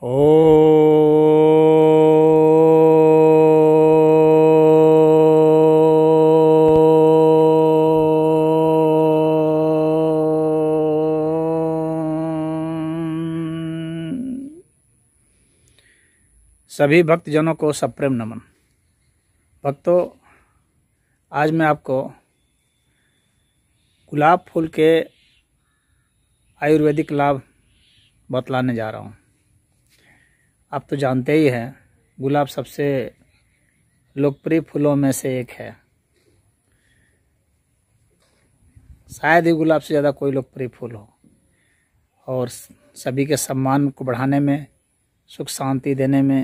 सभी भक्तजनों को सप्रेम नमन भक्तों आज मैं आपको गुलाब फूल के आयुर्वेदिक लाभ बतलाने जा रहा हूँ आप तो जानते ही हैं गुलाब सबसे लोकप्रिय फूलों में से एक है शायद ही गुलाब से ज़्यादा कोई लोकप्रिय फूल हो और सभी के सम्मान को बढ़ाने में सुख शांति देने में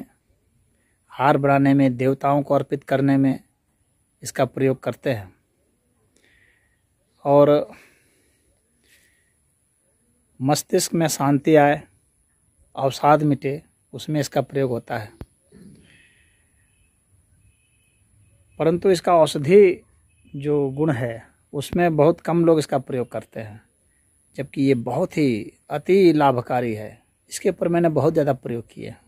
हार बढ़ाने में देवताओं को अर्पित करने में इसका प्रयोग करते हैं और मस्तिष्क में शांति आए अवसाद मिटे उसमें इसका प्रयोग होता है परंतु इसका औषधि जो गुण है उसमें बहुत कम लोग इसका प्रयोग करते हैं जबकि ये बहुत ही अति लाभकारी है इसके ऊपर मैंने बहुत ज़्यादा प्रयोग किया है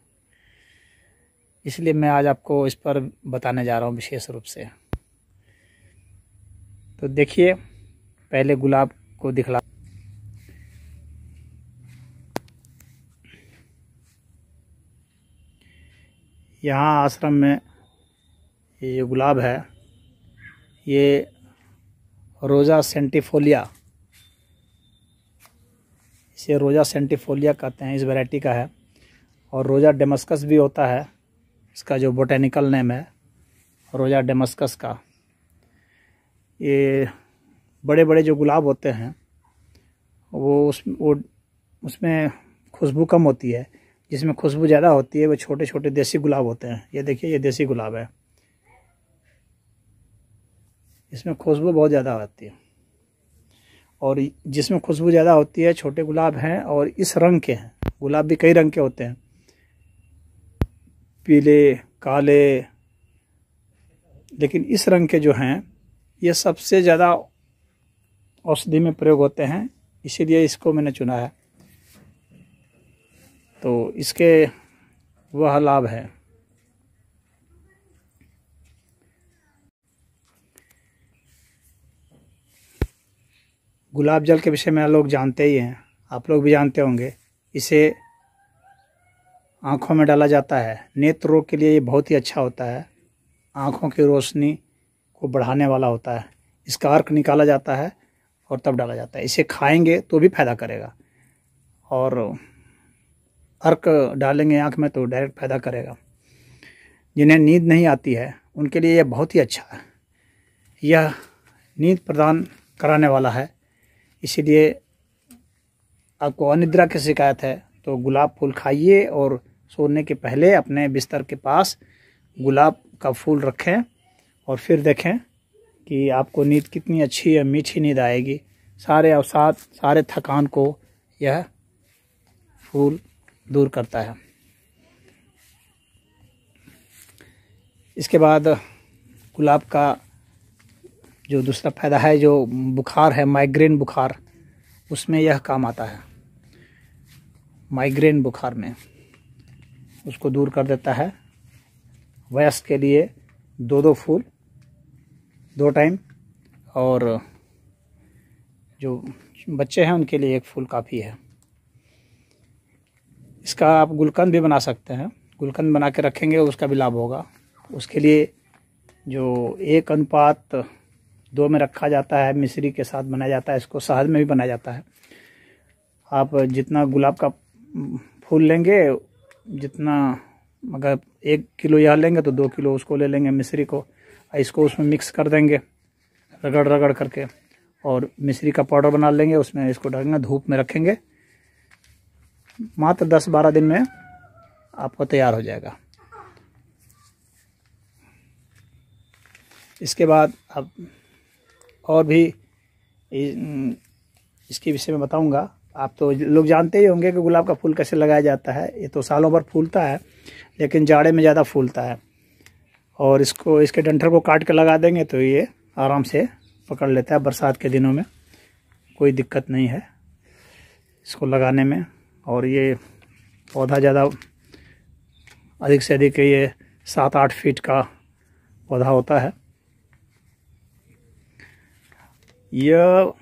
इसलिए मैं आज आपको इस पर बताने जा रहा हूँ विशेष रूप से तो देखिए पहले गुलाब को दिखला यहाँ आश्रम में ये जो गुलाब है ये रोज़ा सेंटिफोलिया इसे रोज़ा सेंटिफोलिया कहते हैं इस वैरायटी का है और रोज़ा डेमस्कस भी होता है इसका जो बोटेनिकल नेम है रोज़ा डेमस्कस का ये बड़े बड़े जो गुलाब होते हैं वो उस वो उसमें खुशबू कम होती है जिसमें खुशबू ज़्यादा होती है वो छोटे छोटे देसी गुलाब होते हैं ये देखिए ये देसी गुलाब है इसमें खुशबू बहुत ज़्यादा आती है और जिसमें खुशबू ज़्यादा होती है छोटे गुलाब हैं और इस रंग के हैं गुलाब भी कई रंग के होते हैं पीले काले लेकिन इस रंग के जो हैं ये सबसे ज़्यादा औषधि में प्रयोग होते हैं इसीलिए इसको मैंने चुना है तो इसके वह लाभ है गुलाब जल के विषय में लोग जानते ही हैं आप लोग भी जानते होंगे इसे आँखों में डाला जाता है नेत्र रोग के लिए ये बहुत ही अच्छा होता है आँखों की रोशनी को बढ़ाने वाला होता है इसका अर्क निकाला जाता है और तब डाला जाता है इसे खाएंगे तो भी फायदा करेगा और अर्क डालेंगे आँख में तो डायरेक्ट पैदा करेगा जिन्हें नींद नहीं आती है उनके लिए यह बहुत ही अच्छा है यह नींद प्रदान कराने वाला है इसीलिए आपको अनिद्रा की शिकायत है तो गुलाब फूल खाइए और सोने के पहले अपने बिस्तर के पास गुलाब का फूल रखें और फिर देखें कि आपको नींद कितनी अच्छी या मीठी नींद आएगी सारे अवसाद सारे थकान को यह फूल दूर करता है इसके बाद गुलाब का जो दूसरा फायदा है जो बुखार है माइग्रेन बुखार उसमें यह काम आता है माइग्रेन बुखार में उसको दूर कर देता है वयस्क के लिए दो दो फूल दो टाइम और जो बच्चे हैं उनके लिए एक फूल काफ़ी है इसका आप गुलकंद भी बना सकते हैं गुलकंद बना के रखेंगे उसका भी लाभ होगा उसके लिए जो एक अनुपात दो में रखा जाता है मिश्री के साथ बनाया जाता है इसको शहद में भी बनाया जाता है आप जितना गुलाब का फूल लेंगे जितना अगर एक किलो यह लेंगे तो दो किलो उसको ले लेंगे मिश्री को इसको उसमें मिक्स कर देंगे रगड़ रगड़ करके और मिश्री का पाउडर बना लेंगे उसमें इसको डालेंगे धूप में रखेंगे मात्र दस बारह दिन में आपको तैयार हो जाएगा इसके बाद अब और भी हम्म, इसके विषय में बताऊंगा आप तो लोग जानते ही होंगे कि गुलाब का फूल कैसे लगाया जाता है ये तो सालों भर फूलता है लेकिन जाड़े में ज़्यादा फूलता है और इसको इसके डंठल को काट के लगा देंगे तो ये आराम से पकड़ लेता है बरसात के दिनों में कोई दिक्कत नहीं है इसको लगाने में और ये पौधा ज़्यादा अधिक से अधिक ये सात आठ फीट का पौधा होता है यह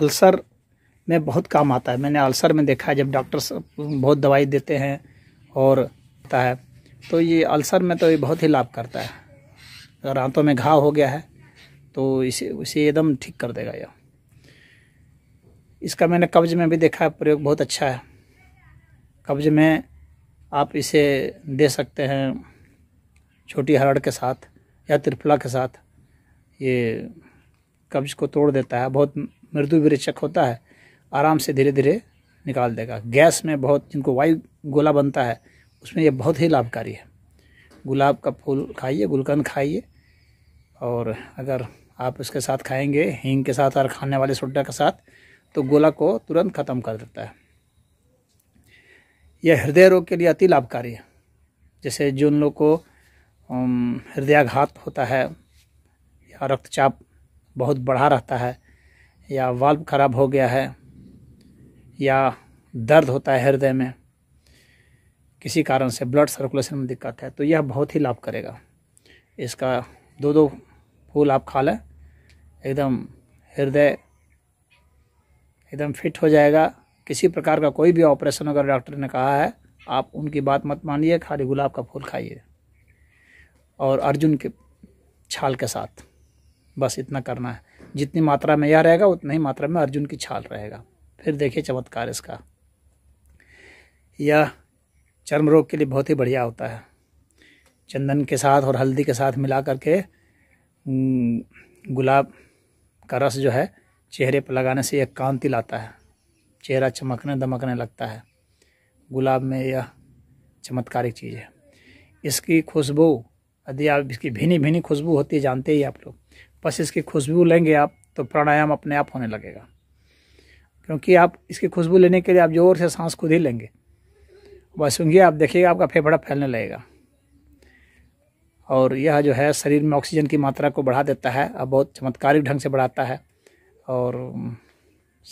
अल्सर में बहुत काम आता है मैंने अल्सर में देखा है जब डॉक्टर बहुत दवाई देते हैं और होता है तो ये अल्सर में तो ये बहुत ही लाभ करता है अगर आंतों में घाव हो गया है तो इसे उसे एकदम ठीक कर देगा यह इसका मैंने कब्ज में भी देखा है प्रयोग बहुत अच्छा है कब्ज में आप इसे दे सकते हैं छोटी हरड़ के साथ या त्रिफला के साथ ये कब्ज को तोड़ देता है बहुत मृदु विरचक होता है आराम से धीरे धीरे निकाल देगा गैस में बहुत जिनको वायु गोला बनता है उसमें ये बहुत ही लाभकारी है गुलाब का फूल खाइए गुलकंद खाइए और अगर आप इसके साथ खाएंगे हींग के साथ और खाने वाले सोडा के साथ तो गोला को तुरंत ख़त्म कर देता है यह हृदय रोग के लिए अति लाभकारी है जैसे जिन लोग को हृदयाघात होता है या रक्तचाप बहुत बढ़ा रहता है या वाल्व खराब हो गया है या दर्द होता है हृदय में किसी कारण से ब्लड सर्कुलेशन में दिक्कत है तो यह बहुत ही लाभ करेगा इसका दो दो फूल आप खा लें एकदम हृदय एकदम फिट हो जाएगा किसी प्रकार का कोई भी ऑपरेशन अगर डॉक्टर ने कहा है आप उनकी बात मत मानिए खाली गुलाब का फूल खाइए और अर्जुन के छाल के साथ बस इतना करना है जितनी मात्रा में यह रहेगा उतनी ही मात्रा में अर्जुन की छाल रहेगा फिर देखिए चमत्कार इसका यह चर्म रोग के लिए बहुत ही बढ़िया होता है चंदन के साथ और हल्दी के साथ मिला करके गुलाब का रस जो है चेहरे पर लगाने से यह कांति लाता है चेहरा चमकने दमकने लगता है गुलाब में यह चमत्कारिक चीज़ है इसकी खुशबू यदि आप इसकी भिनी भिनी खुशबू होती है जानते ही आप लोग बस इसकी खुशबू लेंगे आप तो प्राणायाम अपने आप होने लगेगा क्योंकि आप इसकी खुशबू लेने के लिए आप जोर से सांस खुद ही लेंगे बस सूंघिए आप देखिएगा आपका फेफड़ा फैलने लगेगा और यह जो है शरीर में ऑक्सीजन की मात्रा को बढ़ा देता है और बहुत चमत्कारिक ढंग से बढ़ाता है और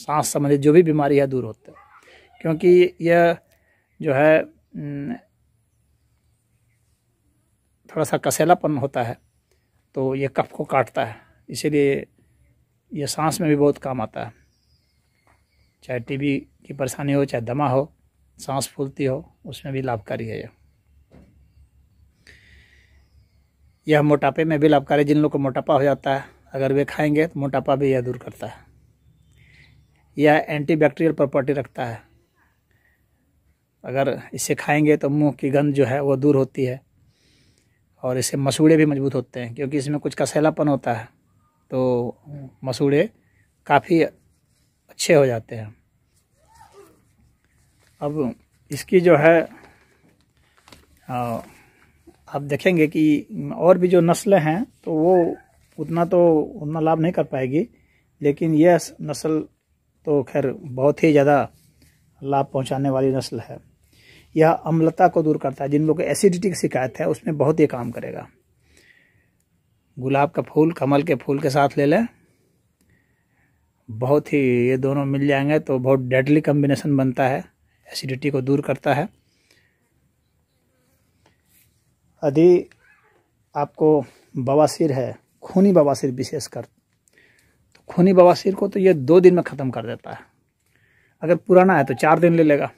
सांस संबंधित जो भी बीमारी है दूर होता है क्योंकि यह जो है थोड़ा सा कसेलापन होता है तो ये कफ को काटता है इसीलिए यह सांस में भी बहुत काम आता है चाहे टीबी की परेशानी हो चाहे दमा हो सांस फूलती हो उसमें भी लाभकारी है यह यह मोटापे में भी लाभकारी जिन लोगों को मोटापा हो जाता है अगर वे खाएंगे तो मोटापा भी यह दूर करता है यह एंटीबैक्टीरियल प्रॉपर्टी रखता है अगर इसे खाएंगे तो मुंह की गंध जो है वो दूर होती है और इसे मसूड़े भी मजबूत होते हैं क्योंकि इसमें कुछ कसैलापन होता है तो मसूड़े काफ़ी अच्छे हो जाते हैं अब इसकी जो है आप देखेंगे कि और भी जो नस्लें हैं तो वो उतना तो उतना लाभ नहीं कर पाएगी लेकिन यह नस्ल तो खैर बहुत ही ज़्यादा लाभ पहुंचाने वाली नस्ल है यह अम्लता को दूर करता है जिन लोगों को एसिडिटी की शिकायत है उसमें बहुत ही काम करेगा गुलाब का फूल कमल के फूल के साथ ले लें बहुत ही ये दोनों मिल जाएंगे तो बहुत डेडली कम्बिनेशन बनता है एसिडिटी को दूर करता है यदि आपको बवासीर है खूनी बवासीर विशेषकर तो खूनी बवासीर को तो ये दो दिन में ख़त्म कर देता है अगर पुराना है तो चार दिन ले लेगा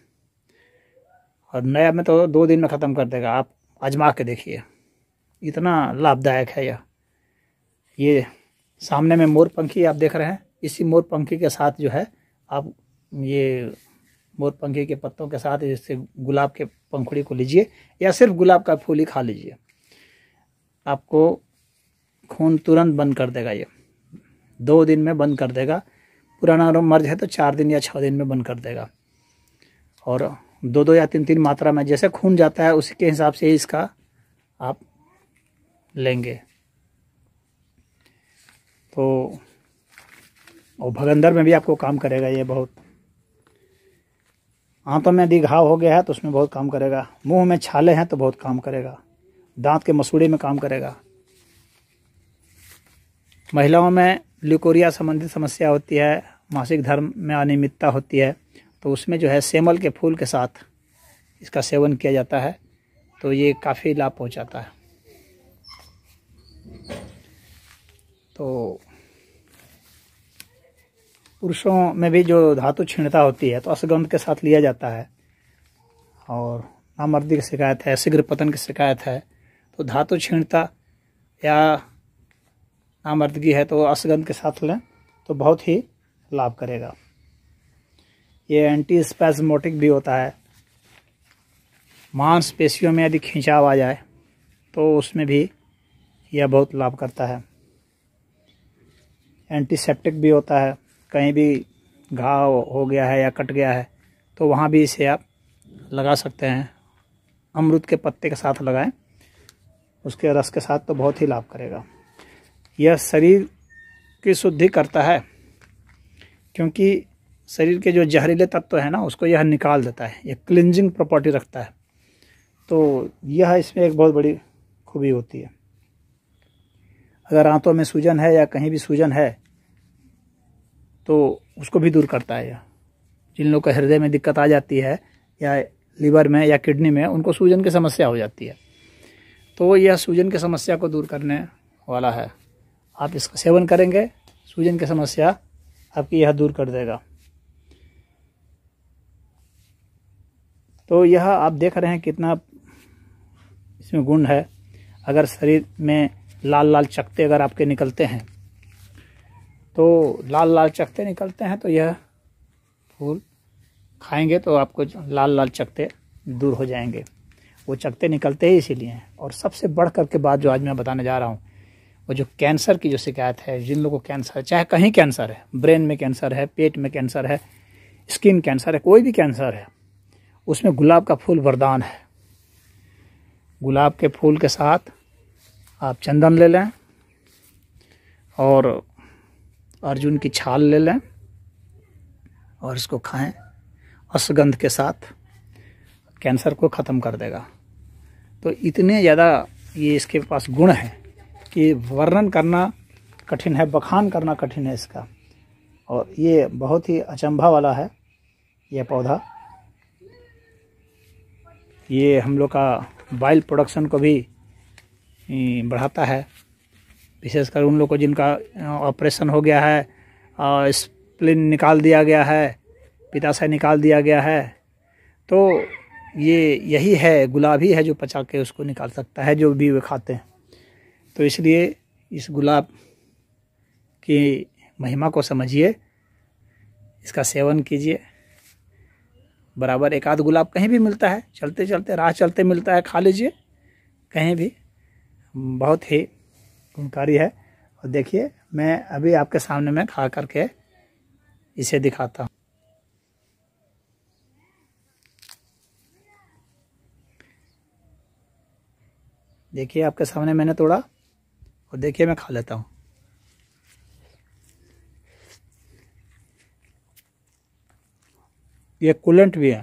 और नया में तो दो दिन में ख़त्म कर देगा आप आजमा के देखिए इतना लाभदायक है यह ये सामने में मोर पंखी आप देख रहे हैं इसी मोर पंखी के साथ जो है आप ये मोर पंखी के पत्तों के साथ जैसे गुलाब के पंखुड़ी को लीजिए या सिर्फ गुलाब का फूल ही खा लीजिए आपको खून तुरंत बंद कर देगा ये दो दिन में बंद कर देगा पुराना मर्ज है तो चार दिन या छः दिन में बंद कर देगा और दो दो या तीन तीन मात्रा में जैसे खून जाता है उसी के हिसाब से इसका आप लेंगे तो और भगंदर में भी आपको काम करेगा ये बहुत आंतों में यदि घाव हो गया है तो उसमें बहुत काम करेगा मुंह में छाले हैं तो बहुत काम करेगा दांत के मसूड़े में काम करेगा महिलाओं में ल्यूकोरिया संबंधित समस्या होती है मासिक धर्म में अनियमितता होती है तो उसमें जो है सेमल के फूल के साथ इसका सेवन किया जाता है तो ये काफ़ी लाभ पहुंचाता है तो पुरुषों में भी जो धातु क्षीणता होती है तो असगंध के साथ लिया जाता है और नामर्दी की शिकायत है शीघ्र पतन की शिकायत है तो धातु क्षीणता या आमर्दगी है तो असगंध के साथ लें तो बहुत ही लाभ करेगा ये एंटी स्पैजमोटिक भी होता है मांसपेशियों में यदि खिंचाव आ जाए तो उसमें भी यह बहुत लाभ करता है एंटीसेप्टिक भी होता है कहीं भी घाव हो गया है या कट गया है तो वहाँ भी इसे आप लगा सकते हैं अमरुद के पत्ते के साथ लगाएं उसके रस के साथ तो बहुत ही लाभ करेगा यह शरीर की शुद्धि करता है क्योंकि शरीर के जो जहरीले तत्व है ना उसको यह निकाल देता है यह क्लिनजिंग प्रॉपर्टी रखता है तो यह इसमें एक बहुत बड़ी खूबी होती है अगर आंतों में सूजन है या कहीं भी सूजन है तो उसको भी दूर करता है यह जिन लोगों का हृदय में दिक्कत आ जाती है या लीवर में या किडनी में उनको सूजन की समस्या हो जाती है तो यह सूजन की समस्या को दूर करने वाला है आप इसका सेवन करेंगे सूजन की समस्या आपकी यह दूर कर देगा तो यह आप देख रहे हैं कितना इसमें गुण है अगर शरीर में लाल लाल चकते अगर आपके निकलते हैं तो लाल लाल चकते निकलते हैं तो यह फूल खाएंगे तो आपको लाल लाल चकते दूर हो जाएंगे वो चकते निकलते ही इसीलिए हैं और सबसे बढ़ कर के जो आज मैं बताने जा रहा हूँ वो जो कैंसर की जो शिकायत है जिन लोगों को कैंसर है चाहे कहीं कैंसर है ब्रेन में कैंसर है पेट में कैंसर है स्किन कैंसर है कोई भी कैंसर है उसमें गुलाब का फूल वरदान है गुलाब के फूल के साथ आप चंदन ले लें और अर्जुन की छाल ले लें और इसको खाएं अश्वगंध के साथ कैंसर को ख़त्म कर देगा तो इतने ज़्यादा ये इसके पास गुण हैं कि वर्णन करना कठिन है बखान करना कठिन है इसका और ये बहुत ही अचंभा वाला है यह पौधा ये हम लोग का बाइल प्रोडक्शन को भी बढ़ाता है विशेषकर उन लोग को जिनका ऑपरेशन हो गया है और स्प्लिन निकाल दिया गया है पिताशय निकाल दिया गया है तो ये यही है गुलाबी है जो पचा के उसको निकाल सकता है जो भी वे खाते हैं तो इसलिए इस गुलाब की महिमा को समझिए इसका सेवन कीजिए बराबर एक आध गुलाब कहीं भी मिलता है चलते चलते राह चलते मिलता है खा लीजिए कहीं भी बहुत ही गुणकारी है और देखिए मैं अभी आपके सामने में खा करके इसे दिखाता हूँ देखिए आपके सामने मैंने तोड़ा और देखिए मैं खा लेता हूँ ये कूलेंट भी है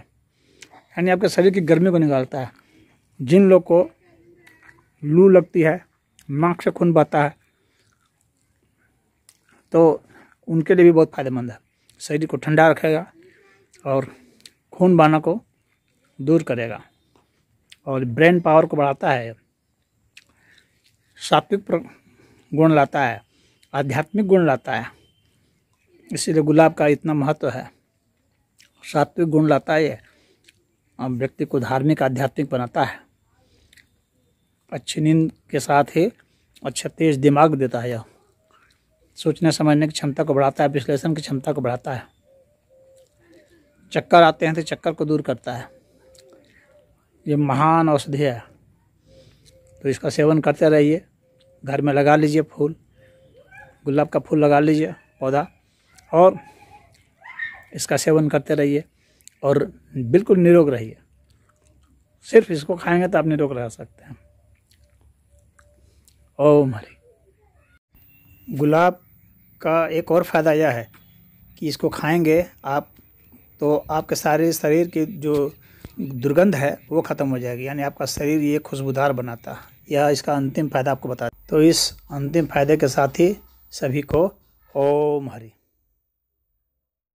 यानी आपके शरीर की गर्मी को निकालता है जिन लोग को लू लगती है नाक से खून बहता है तो उनके लिए भी बहुत फ़ायदेमंद है शरीर को ठंडा रखेगा और खून बहना को दूर करेगा और ब्रेन पावर को बढ़ाता है सात्विक गुण लाता है आध्यात्मिक गुण लाता है इसीलिए गुलाब का इतना महत्व है सात्विक गुण लाता है और व्यक्ति को धार्मिक आध्यात्मिक बनाता है अच्छी नींद के साथ ही अच्छा तेज दिमाग देता है यह सोचने समझने की क्षमता को बढ़ाता है विश्लेषण की क्षमता को बढ़ाता है चक्कर आते हैं तो चक्कर को दूर करता है ये महान औषधि है तो इसका सेवन करते रहिए घर में लगा लीजिए फूल गुलाब का फूल लगा लीजिए पौधा और इसका सेवन करते रहिए और बिल्कुल निरोग रहिए सिर्फ इसको खाएंगे तो आप निरोग रह सकते हैं ओम हरी गुलाब का एक और फ़ायदा यह है कि इसको खाएंगे आप तो आपके सारे शरीर की जो दुर्गंध है वो ख़त्म हो जाएगी यानी आपका शरीर ये खुशबूदार बनाता है यह इसका अंतिम फ़ायदा आपको बता तो इस अंतिम फ़ायदे के साथ ही सभी को ओम हरी